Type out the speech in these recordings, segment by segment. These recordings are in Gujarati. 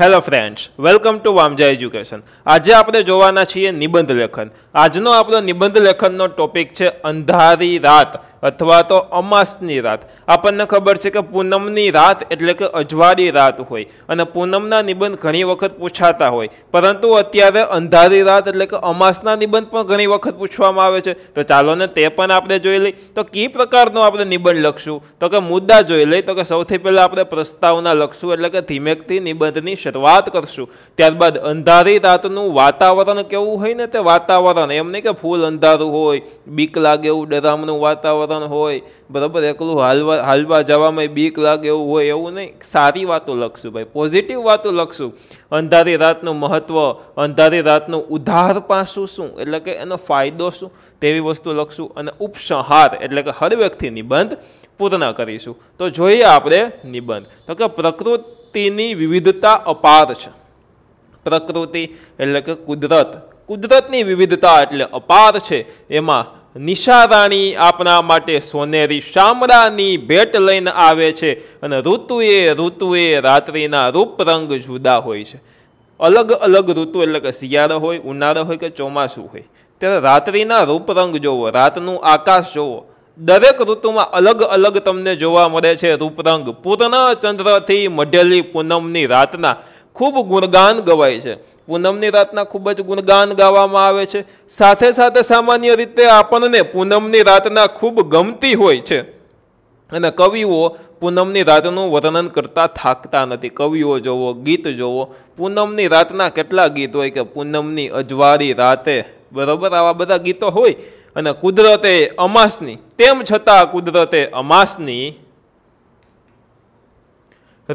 હેલો ફ્રેન્ડ્સ વેલકમ ટુ વામજા એજ્યુકેશન આજે આપણે જોવાના છીએ નિબંધ લેખન આજનો આપણો નિબંધ લેખનનો ટોપિક છે અંધારી રાત અથવા તો અમાસની રાત આપણને ખબર છે કે પૂનમની રાત એટલે કે અજવાળી રાત હોય અને પૂનમના નિબંધ ઘણી વખત પૂછાતા હોય પરંતુ અત્યારે અંધારી રાત એટલે કે અમાસના નિબંધ પણ ઘણી વખત પૂછવામાં આવે છે તો ચાલો ને તે પણ આપણે જોઈ લઈ તો કઈ પ્રકારનો આપણે નિબંધ લખશું તો કે મુદ્દા જોઈ લઈ તો કે સૌથી પહેલાં આપણે પ્રસ્તાવના લખશું એટલે કે ધીમેકથી નિબંધની વિશે વાત કરશું ત્યારબાદ અંધારી રાતનું વાતાવરણ કેવું હોય ને તે વાતાવરણ એમ નહીં કે ફૂલ અંધારું હોય બીક લાગે એવું ડરામનું વાતાવરણ હોય બરાબર એકલું હાલવા હાલવા જવામાં બીક લાગે એવું હોય એવું નહીં સારી વાતો લખશું ભાઈ પોઝિટિવ વાતો લખશું અંધારી રાતનું મહત્ત્વ અંધારી રાતનું ઉધાર પાસું શું એટલે કે એનો ફાયદો શું તેવી વસ્તુ લખશું અને ઉપસંહાર એટલે કે હર વ્યક્તિ નિબંધ પૂર્ણ કરીશું તો જોઈએ આપણે નિબંધ તો કે પ્રકૃત પ્રકૃતિની વિવિધતા અપાર છે પ્રકૃતિ એટલે કે કુદરત કુદરતની વિવિધતા એટલે અપાર છે એમાં નિશારાણી આપણા માટે સોનેરી શામળાની ભેટ લઈને આવે છે અને ઋતુએ ઋતુએ રાત્રિના રૂપ રંગ જુદા હોય છે અલગ અલગ ઋતુ એટલે કે શિયાળો હોય ઉનાળો હોય કે ચોમાસું હોય ત્યારે રાત્રિના રૂપ રંગ જોવો રાતનું આકાશ જોવો દરેક ઋતુમાં અલગ અલગ તમને જોવા મળે છે રૂપરંગ પૂર્ણ ચંદ્રથી મઢેલી પૂનમની રાતના ખૂબ ગુણગાન ગવાય છે પૂનમની રાતના ખૂબ જ ગુણગાન ગાવામાં આવે છે સાથે સાથે સામાન્ય રીતે આપણને પૂનમની રાતના ખૂબ ગમતી હોય છે અને કવિઓ પૂનમની રાતનું વર્ણન કરતા થાકતા નથી કવિઓ જોવો ગીત જોવો પૂનમની રાતના કેટલા ગીત હોય કે પૂનમની અજવારી રાતે બરાબર આવા બધા ગીતો હોય અને કુદરતે અમાસની તેમ છતાં કુદરતે અમાસની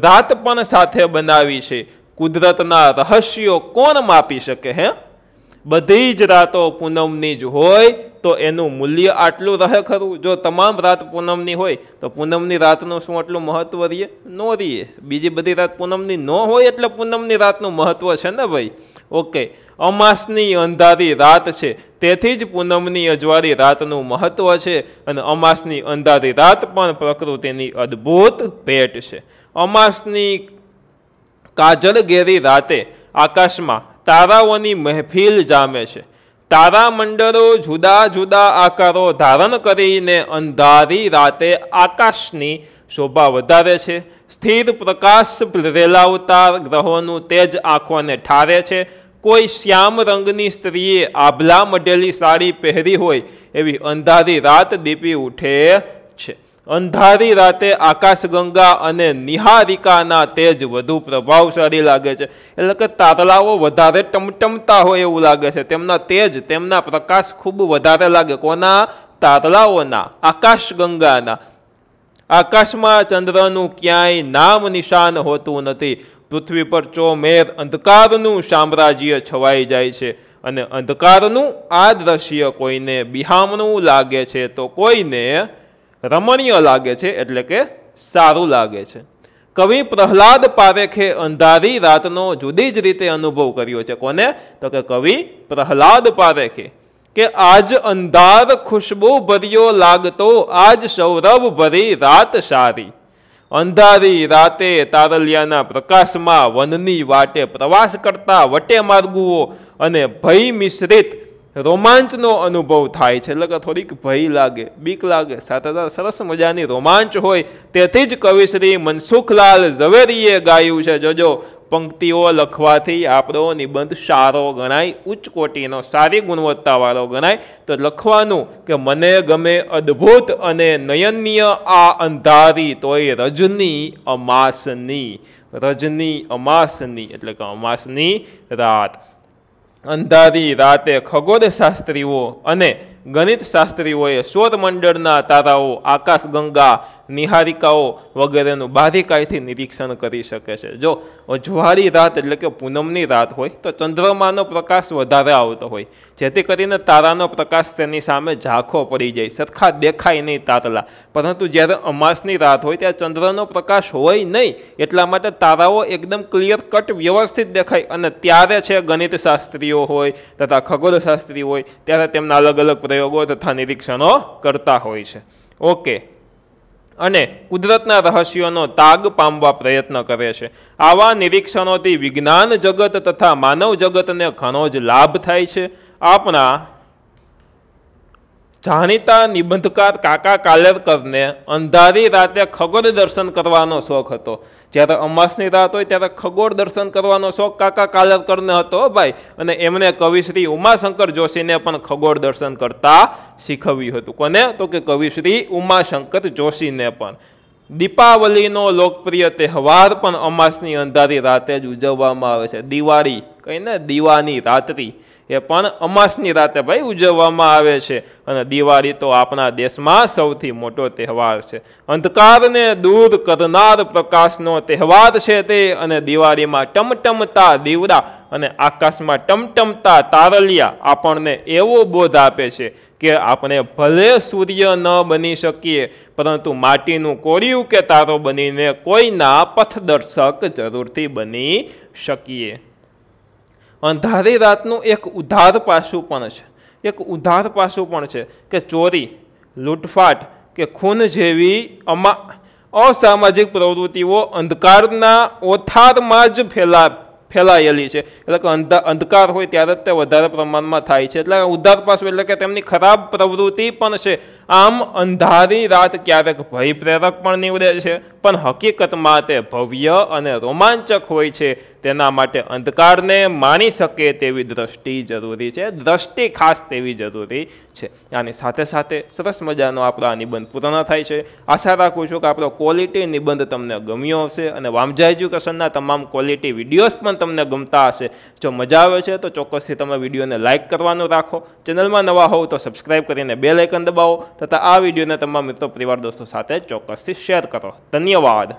રાત પણ સાથે બનાવી છે કુદરતના રહસ્યો કોણ માપી શકે હે બધી જ રાતો પૂનમની જ હોય તો એનું મૂલ્ય આટલું રહે ખરું જો તમામ રાત પૂનમની હોય તો પૂનમની રાતનું શું આટલું મહત્ત્વ રહીએ નો રહીએ બીજી બધી રાત પૂનમની ન હોય એટલે પૂનમની રાતનું મહત્ત્વ છે ને ભાઈ ઓકે અમાસની અંધારી રાત છે તેથી જ પૂનમની અજવાળી રાતનું મહત્ત્વ છે અને અમાસની અંધારી રાત પણ પ્રકૃતિની અદ્ભુત ભેટ છે અમાસની કાજલ ગેરી રાતે આકાશમાં તારાઓની મહેફિલ જામે છે તારામંડળો જુદા જુદા આકારો ધારણ કરીને અંધારી રાતે આકાશની શોભા વધારે છે સ્થિર પ્રકાશ રેલાવતા ગ્રહોનું તેજ આંખોને ઠારે છે કોઈ શ્યામ રંગની સ્ત્રીએ આભલા મઢેલી સાડી પહેરી હોય એવી અંધારી રાત દીપી ઉઠે છે અંધારી રાતે આકાશગંગા અને નિહારિકાના તેજ વધુ પ્રભાવશાળી લાગે છે એટલે કે તારલાઓ વધારે ટમટમતા હોય એવું લાગે છે તેમના તેજ તેમના પ્રકાશ ખૂબ વધારે લાગે કોના તારલાઓના આકાશગંગાના આકાશમાં ચંદ્રનું ક્યાંય નામ નિશાન હોતું નથી પૃથ્વી પર ચોમેર અંધકારનું સામ્રાજ્ય છવાઈ જાય છે અને અંધકારનું આ દ્રશ્ય કોઈને બિહામણું લાગે છે તો કોઈને રમણીય લાગે છે એટલે કે સારું લાગે છે કવિ પ્રહલાદ પારેખે અંધારી રાતનો જુદી જ રીતે અનુભવ કર્યો છે કોને તો કે કવિ પ્રહલાદ પારેખે કે આજ અંધાર ખુશ્બુ ભર્યો લાગતો આજ સૌરભ ભરી રાત સારી અંધારી રાતે તારલિયાના પ્રકાશમાં વનની વાટે પ્રવાસ કરતા વટે માર્ગુઓ અને ભય મિશ્રિત રોમાંચનો અનુભવ થાય છે એટલે કે થોડીક ભય લાગે બીક લાગે સાથે સાથે સરસ મજાની રોમાંચ હોય તેથી જ કવિશ્રી મનસુખલાલ ઝવેરીએ ગાયું છે જોજો પંક્તિઓ લખવાથી આપણો નિબંધ સારો ગણાય ઉચ્ચ કોટીનો સારી ગુણવત્તાવાળો ગણાય તો લખવાનું કે મને ગમે અદ્ભુત અને નયનીય આ અંધારી તોય રજની અમાસની રજની અમાસની એટલે કે અમાસની રાત અંધારી રાતે ખગોળશાસ્ત્રીઓ અને ગણિત શાસ્ત્રીઓએ શોધ મંડળના તારાઓ આકાશગંગા નિહારિકાઓ વગેરેનું બારીકાઈથી નિરીક્ષણ કરી શકે છે જો અજવાળી રાત એટલે કે પૂનમની રાત હોય તો ચંદ્રમાનો પ્રકાશ વધારે આવતો હોય જેથી કરીને તારાનો પ્રકાશ તેની સામે ઝાંખો પડી જાય સરખા દેખાય નહીં તારલા પરંતુ જ્યારે અમાસની રાત હોય ત્યારે ચંદ્રનો પ્રકાશ હોય નહીં એટલા માટે તારાઓ એકદમ ક્લિયર કટ વ્યવસ્થિત દેખાય અને ત્યારે છે ગણિત શાસ્ત્રીઓ હોય તથા ખગોળશાસ્ત્રી હોય ત્યારે તેમના અલગ અલગ પ્રયોગો તથા નિરીક્ષણો કરતા હોય છે ઓકે અને કુદરતના રહસ્યોનો તાગ પામવા પ્રયત્ન કરે છે આવા નિરીક્ષણોથી વિજ્ઞાન જગત તથા માનવ જગતને ઘણો જ લાભ થાય છે આપણા જાણીતા નિબંધકાર કાકા કાલેરકરને અંધારી રાતે ખગોળ દર્શન કરવાનો શોખ હતો જ્યારે અમાસની રાત હોય ત્યારે ખગોળ દર્શન કરવાનો શોખ કાકા કાલેરકરને હતો ભાઈ અને એમણે કવિશ્રી ઉમાશંકર જોશીને પણ ખગોળ દર્શન કરતા શીખવ્યું હતું કોને તો કે કવિશ્રી ઉમાશંકર જોશીને પણ દીપાવલીનો લોકપ્રિય તહેવાર પણ અમાસની અંધારી રાતે જ ઉજવવામાં આવે છે દિવાળી કહીને દીવાની રાત્રિ એ પણ અમાસની રાતે ભાઈ ઉજવવામાં આવે છે અને દિવાળી તો આપણા દેશમાં સૌથી મોટો તહેવાર છે અંધકારને દૂર કરનાર પ્રકાશનો તહેવાર છે તે અને દિવાળીમાં ટમટમતા દીવડા અને આકાશમાં ટમટમતા તારલિયા આપણને એવો બોધ આપે છે કે આપણે ભલે સૂર્ય ન બની શકીએ પરંતુ માટીનું કોરિયું કે તારો બનીને કોઈના પથદર્શક જરૂરથી બની શકીએ અંધારી રાતનું એક ઉધાર પાસું પણ છે એક ઉધાર પાસું પણ છે કે ચોરી લૂંટફાટ કે ખૂન જેવી અમા અસામાજિક પ્રવૃત્તિઓ અંધકારના ઓથારમાં જ ફેલાવે ફેલાયેલી છે એટલે કે અંધકાર હોય ત્યારે જ તે વધારે પ્રમાણમાં થાય છે એટલે ઉદ્ધાર પાસું એટલે કે તેમની ખરાબ પ્રવૃત્તિ પણ છે આમ અંધારી રાત ક્યારેક ભય પ્રેરક પણ નીવડે છે પણ હકીકતમાં તે ભવ્ય અને રોમાંચક હોય છે તેના માટે અંધકારને માણી શકે તેવી દ્રષ્ટિ જરૂરી છે દ્રષ્ટિ ખાસ તેવી જરૂરી છે આની સાથે સાથે સરસ મજાનો આપણો આ નિબંધ પૂર્ણ થાય છે આશા રાખું છું કે આપણો ક્વોલિટી નિબંધ તમને ગમ્યો હશે અને વામજા એજ્યુકેશનના તમામ ક્વોલિટી વિડીયોઝ પણ તમને ગમતા હશે જો મજા આવે છે તો ચોક્કસથી તમે વિડીયોને લાઇક કરવાનું રાખો ચેનલમાં નવા હોવ તો સબસ્ક્રાઈબ કરીને બે લાઇકન દબાવો તથા આ વિડીયોને તમારા મિત્રો પરિવાર દોસ્તો સાથે ચોક્કસથી શેર કરો ધન્યવાદ